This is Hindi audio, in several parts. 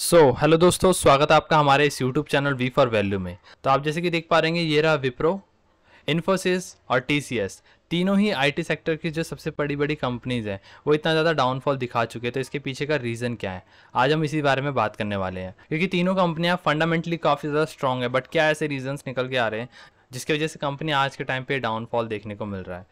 सो so, हेलो दोस्तों स्वागत है आपका हमारे इस YouTube channel we for value में तो आप जैसे कि देख पा रहे हैं ये रहा विप्रो इन्फोसिस और टीसीएस तीनों ही आईटी सेक्टर की जो सबसे बड़ी बड़ी कंपनीज हैं वो इतना ज़्यादा डाउनफॉल दिखा चुके हैं तो इसके पीछे का रीज़न क्या है आज हम इसी बारे में बात करने वाले हैं क्योंकि तीनों कंपनियाँ फंडामेंटली काफ़ी ज़्यादा स्ट्रॉन्ग है बट क्या ऐसे रीजनस निकल के आ रहे हैं जिसकी वजह से कंपनी आज के टाइम पर डाउनफॉल देखने को मिल रहा है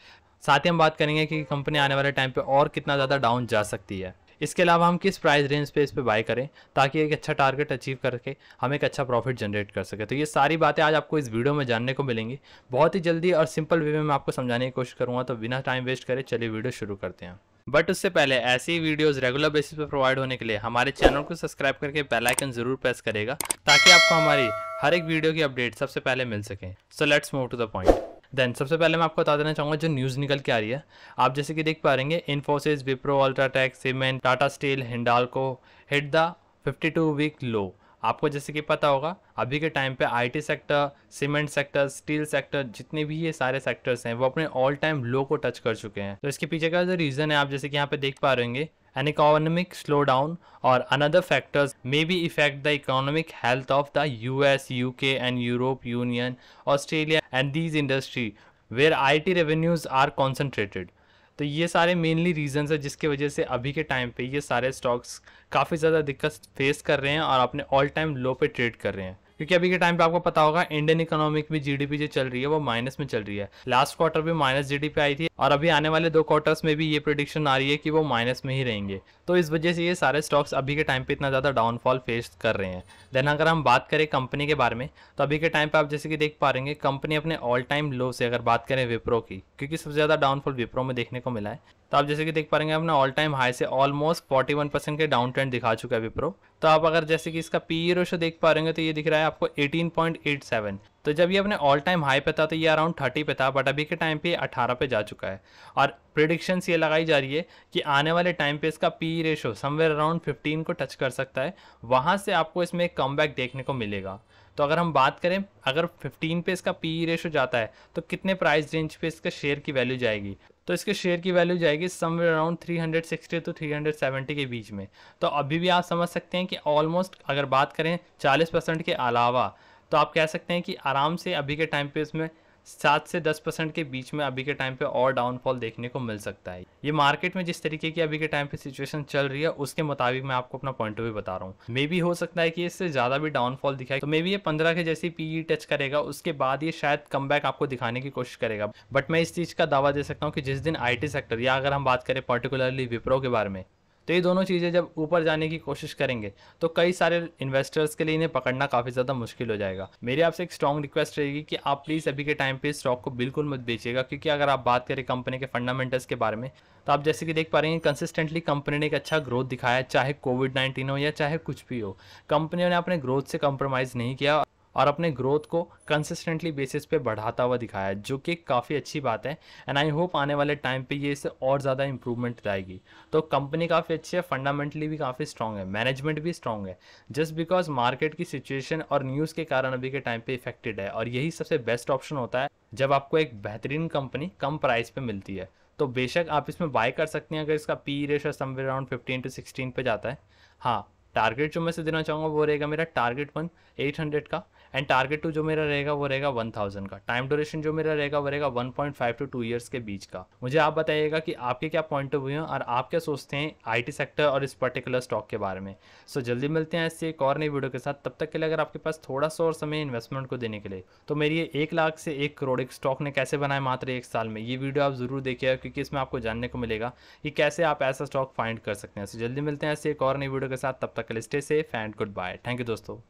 साथ ही हम बात करेंगे कि कंपनी आने वाले टाइम पर और कितना ज़्यादा डाउन जा सकती है इसके अलावा हम किस प्राइस रेंज पे इस पर बाय करें ताकि एक अच्छा टारगेट अचीव करके हम एक अच्छा प्रॉफिट जनरेट कर सके तो ये सारी बातें आज आपको इस वीडियो में जानने को मिलेंगी बहुत ही जल्दी और सिंपल वे में मैं आपको समझाने की कोशिश करूँगा तो बिना टाइम वेस्ट करें चलिए वीडियो शुरू करते हैं बट उससे पहले ऐसी ही वीडियोस रेगुलर बेसिस पर प्रोवाइड होने के लिए हमारे चैनल को सब्सक्राइब करके बेल आइकन जरूर प्रेस करेगा ताकि आपको हमारी हर एक वीडियो की अपडेट सबसे पहले मिल सके so let's move to the point then सबसे पहले मैं आपको बता देना चाहूँगा जो न्यूज़ निकल के आ रही है आप जैसे कि देख पा हैं Infosys Wipro UltraTech cement Tata steel Hindalco hit the 52 week low आपको जैसे कि पता होगा अभी के टाइम पे IT sector cement sector steel sector जितने भी ये सारे सेक्टर्स हैं वो अपने ऑल टाइम लो को टच कर चुके हैं तो इसके पीछे का जो रीज़न है आप जैसे कि यहाँ पे देख पा रहे an economic slowdown or another factors may be affect the economic health of the US, UK and Europe Union, Australia and these industry where IT revenues are concentrated. तो ये सारे मेनली रीजंस है जिसके वजह से अभी के टाइम पे ये सारे स्टॉक्स काफ़ी ज़्यादा दिक्कत फेस कर रहे हैं और अपने ऑल टाइम लो पे ट्रेड कर रहे हैं क्योंकि अभी के टाइम पे आपको पता होगा इंडियन इकोनॉमिक भी जीडीपी जो चल रही है वो माइनस में चल रही है लास्ट क्वार्टर भी माइनस जीडीपी आई थी और अभी आने वाले दो क्वार्टर्स में भी ये प्रोडिक्शन आ रही है कि वो माइनस में ही रहेंगे तो इस वजह से ये सारे स्टॉक्स अभी के टाइम पे इतना ज़्यादा डाउनफॉल फेस कर रहे हैं देन अगर हम बात करें कंपनी के बारे में तो अभी के टाइम पे आप जैसे कि देख पा रहे कंपनी अपने ऑल टाइम लो से अगर बात करें विप्रो की क्योंकि सबसे ज़्यादा डाउनफॉल विप्रो में देखने को मिला है तो आप जैसे कि देख पाएंगे अपने ऑल टाइम हाई से ऑलमोस्ट 41 परसेंट के डाउन ट्रेंड दिखा चुका है विप्रो तो आप अगर जैसे कि इसका पी रोशो e देख पा रहे तो ये दिख रहा है आपको 18.87 तो जब ये अपने ऑल टाइम हाई पे था तो ये अराउंड 30 पे था बट अभी के टाइम पे 18 पे जा चुका है और प्रिडिक्शंस ये लगाई जा रही है कि आने वाले टाइम पे इसका पी रेशो समवेयर अराउंड 15 को टच कर सकता है वहाँ से आपको इसमें एक कम देखने को मिलेगा तो अगर हम बात करें अगर 15 पे इसका पी रेशो e जाता है तो कितने प्राइस रेंज पे इसके शेयर की वैल्यू जाएगी तो इसके शेयर की वैल्यू जाएगी समवेयर अराउंड 360 तो 370 के बीच में तो अभी भी आप समझ सकते हैं कि ऑलमोस्ट अगर बात करें 40 परसेंट के अलावा तो आप कह सकते हैं कि आराम से अभी के टाइम पे इसमें सात से दस परसेंट के बीच में अभी के टाइम पे और डाउनफॉल देखने को मिल सकता है ये मार्केट में जिस तरीके की अभी के टाइम पे सिचुएशन चल रही है उसके मुताबिक मैं आपको अपना पॉइंट ऑफ व्यू बता रहा हूँ मे भी हो सकता है कि इससे ज़्यादा भी डाउनफॉल दिखाए तो मे भी ये पंद्रह के जैसे पीई टच करेगा उसके बाद ये शायद कम आपको दिखाने की कोशिश करेगा बट मैं इस चीज़ का दावा दे सकता हूँ कि जिस दिन आई सेक्टर या अगर हम बात करें पर्टिकुलरली विप्रो के बारे में तो ये दोनों चीज़ें जब ऊपर जाने की कोशिश करेंगे तो कई सारे इन्वेस्टर्स के लिए इन्हें पकड़ना काफ़ी ज़्यादा मुश्किल हो जाएगा मेरी आपसे एक स्ट्रॉन्ग रिक्वेस्ट रहेगी कि आप प्लीज़ अभी के टाइम पर स्टॉक को बिल्कुल मत बेचिएगा क्योंकि अगर आप बात करें कंपनी के फंडामेंटल्स के बारे में तो आप जैसे कि देख पा रहे हैं कंसिस्टेंटली कंपनी ने एक अच्छा ग्रोथ दिखाया चाहे कोविड नाइन्टीन हो या चाहे कुछ भी हो कंपनी ने अपने ग्रोथ से कंप्रोमाइज़ नहीं किया और अपने ग्रोथ को कंसिस्टेंटली बेसिस पे बढ़ाता हुआ दिखाया जो कि काफ़ी अच्छी बात है एंड आई होप आने वाले टाइम पे ये इसे और ज़्यादा इंप्रूवमेंट लाएगी तो कंपनी काफ़ी अच्छी है फंडामेंटली भी काफ़ी स्ट्रॉन्ग है मैनेजमेंट भी स्ट्रॉन्ग है जस्ट बिकॉज मार्केट की सिचुएशन और न्यूज़ के कारण अभी के टाइम पर इफेक्टेड है और यही सबसे बेस्ट ऑप्शन होता है जब आपको एक बेहतरीन कंपनी कम प्राइस पर मिलती है तो बेशक आप इसमें बाय कर सकते हैं अगर इसका P ratio somewhere around fifteen to sixteen पे जाता है हाँ टारगेट जो मैं से देना चाहूँगा वो रहेगा मेरा टारगेट वन एट हंड्रेड का एंड टारगेट टू जो मेरा रहेगा वो रहेगा वन थाउजेंड का टाइम ड्यूरेशन जो मेरा रहेगा वो रहेगा one point five two two years के बीच का मुझे आप बताइएगा कि आपके क्या पॉइंट ऑफ व्यू हैं और आप क्या सोचते हैं आईटी सेक्टर और इस पर्टिकुलर स्टॉक के बारे में सो so, जल्दी मिलते हैं ऐसे एक और नई वीडियो के साथ तब तक के लिए अगर आपके पास थोड़ा सा और समय इन्वेस्टमेंट को देने के लिए तो मेरी एक लाख से एक करोड़ एक स्टॉक ने कैसे बनाए मात्र एक साल में ये वीडियो आप जरूर देखिएगा क्योंकि इसमें आपको जानने को मिलेगा कि कैसे आप ऐसा स्टॉक फाइंड कर सकते हैं सो जल्दी मिलते हैं ऐसे एक और नई वीडियो के साथ तब तक के लिए stay safe and good bye thank you दोस्तों